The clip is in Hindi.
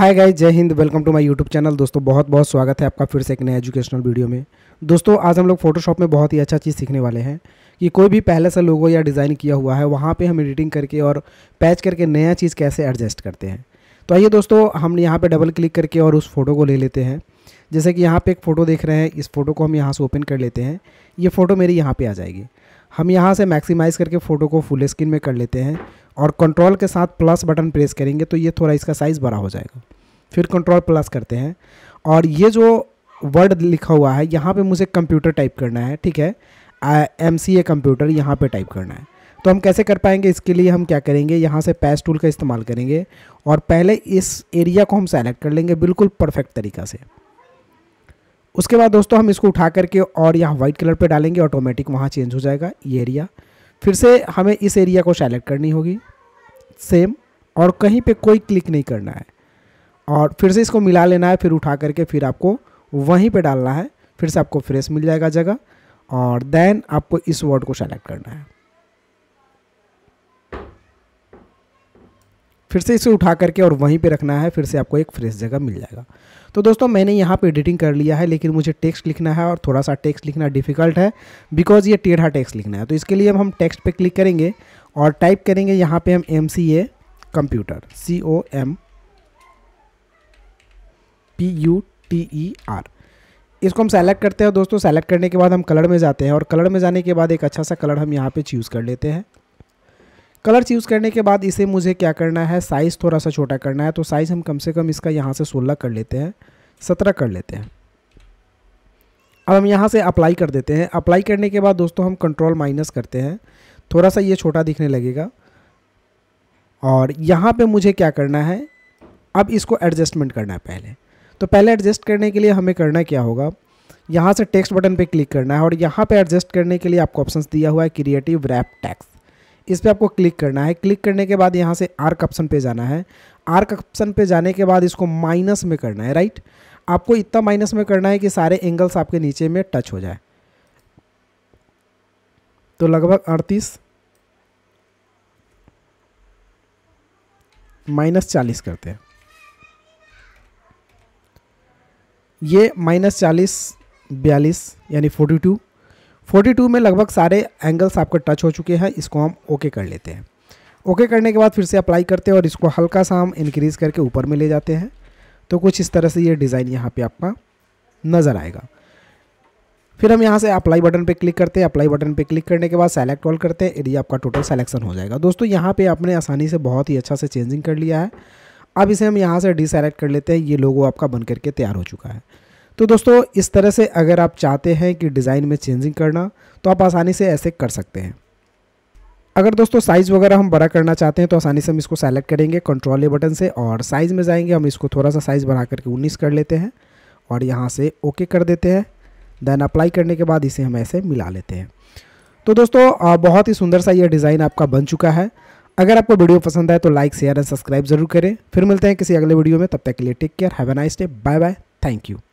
हाय गाइज जय हिंद welcome to my YouTube channel दोस्तों बहुत बहुत स्वागत है आपका फिर से एक नए एजुकेशनल वीडियो में दोस्तों आज हम लोग फोटोशॉप में बहुत ही अच्छा चीज़ सीखने वाले हैं कि कोई भी पहले से लोगों या डिज़ाइन किया हुआ है वहाँ पे हम एडिटिंग करके और पैच करके नया चीज़ कैसे एडजस्ट करते हैं तो आइए दोस्तों हम यहाँ पर डबल क्लिक करके और उस फोटो को ले लेते हैं जैसे कि यहाँ पर एक फ़ोटो देख रहे हैं इस फोटो को हम यहाँ से ओपन कर लेते हैं ये फ़ोटो मेरी यहाँ पर आ जाएगी हम यहाँ से मैक्सिमाइज़ करके फ़ोटो को फुल स्क्रीन में कर लेते हैं और कंट्रोल के साथ प्लस बटन प्रेस करेंगे तो ये थोड़ा इसका साइज़ बड़ा हो जाएगा फिर कंट्रोल प्लस करते हैं और ये जो वर्ड लिखा हुआ है यहाँ पे मुझे कंप्यूटर टाइप करना है ठीक है एम सी ए कंप्यूटर यहाँ पर टाइप करना है तो हम कैसे कर पाएंगे इसके लिए हम क्या करेंगे यहाँ से पैस टूल का इस्तेमाल करेंगे और पहले इस एरिया को हम सेलेक्ट कर लेंगे बिल्कुल परफेक्ट तरीका से उसके बाद दोस्तों हम इसको उठा करके और यहाँ वाइट कलर पे डालेंगे ऑटोमेटिक वहाँ चेंज हो जाएगा ये एरिया फिर से हमें इस एरिया को सेलेक्ट करनी होगी सेम और कहीं पे कोई क्लिक नहीं करना है और फिर से इसको मिला लेना है फिर उठा करके फिर आपको वहीं पे डालना है फिर से आपको फ्रेश मिल जाएगा जगह और देन आपको इस वर्ड को सेलेक्ट करना है फिर से इसे उठा करके और वहीं पे रखना है फिर से आपको एक फ्रेश जगह मिल जाएगा तो दोस्तों मैंने यहाँ पे एडिटिंग कर लिया है लेकिन मुझे टेक्स्ट लिखना है और थोड़ा सा टेक्स्ट लिखना डिफिकल्ट है बिकॉज ये टेढ़ा टेक्स्ट लिखना है तो इसके लिए हम टेक्स्ट पे क्लिक करेंगे और टाइप करेंगे यहाँ पे हम M C A computer C O M P U T E R इसको हम सेलेक्ट करते हैं दोस्तों सेलेक्ट करने के बाद हम कलर में जाते हैं और कलर में जाने के बाद एक अच्छा सा कलर हम यहाँ पे चूज़ कर लेते हैं कलर चूज़ करने के बाद इसे मुझे क्या करना है साइज़ थोड़ा सा छोटा करना है तो साइज़ हम कम से कम इसका यहाँ से सोलह कर लेते हैं सत्रह कर लेते हैं अब हम यहाँ से अप्लाई कर देते हैं अप्लाई करने के बाद दोस्तों हम कंट्रोल माइनस करते हैं थोड़ा सा ये छोटा दिखने लगेगा और यहाँ पे मुझे क्या करना है अब इसको एडजस्टमेंट करना है पहले तो पहले एडजस्ट करने के लिए हमें करना क्या होगा यहाँ से टेक्स्ट बटन पे क्लिक करना है और यहाँ पे एडजस्ट करने के लिए आपको ऑप्शन दिया हुआ है क्रिएटिव रैप टैक्स इस पर आपको क्लिक करना है क्लिक करने के बाद यहाँ से आर्क ऑप्शन पे जाना है आर्क ऑप्शन पे जाने के बाद इसको माइनस में करना है राइट आपको इतना माइनस में करना है कि सारे एंगल्स आपके नीचे में टच हो जाए तो लगभग अड़तीस माइनस चालीस करते हैं ये माइनस चालीस बयालीस यानी फोर्टी टू 42 में लगभग सारे एंगल्स आपके टच हो चुके हैं इसको हम ओके कर लेते हैं ओके करने के बाद फिर से अप्लाई करते हैं और इसको हल्का सा हम इंक्रीज़ करके ऊपर में ले जाते हैं तो कुछ इस तरह से ये डिज़ाइन यहाँ पे आपका नज़र आएगा फिर हम यहाँ से अप्लाई बटन पे क्लिक करते हैं अप्लाई बटन पे क्लिक करने के बाद सेलेक्ट ऑल करते हैं यदि आपका टोटल सेलेक्शन हो जाएगा दोस्तों यहाँ पे आपने आसानी से बहुत ही अच्छा से चेंजिंग कर लिया है अब इसे हम यहाँ से डिसलेक्ट कर लेते हैं ये लोगो आपका बन करके तैयार हो चुका है तो दोस्तों इस तरह से अगर आप चाहते हैं कि डिज़ाइन में चेंजिंग करना तो आप आसानी से ऐसे कर सकते हैं अगर दोस्तों साइज़ वगैरह हम बड़ा करना चाहते हैं तो आसानी से हम इसको सेलेक्ट करेंगे कंट्रोल ए बटन से और साइज़ में जाएंगे हम इसको थोड़ा सा साइज़ बढ़ा करके 19 कर लेते हैं और यहाँ से ओके कर देते हैं देन अप्लाई करने के बाद इसे हम ऐसे मिला लेते हैं तो दोस्तों बहुत ही सुंदर सा यह डिज़ाइन आपका बन चुका है अगर आपको वीडियो पसंद आए तो लाइक शेयर एंड सब्सक्राइब जरूर करें फिर मिलते हैं किसी अगले वीडियो में तब तक के लिए take care have a nice day bye bye thank you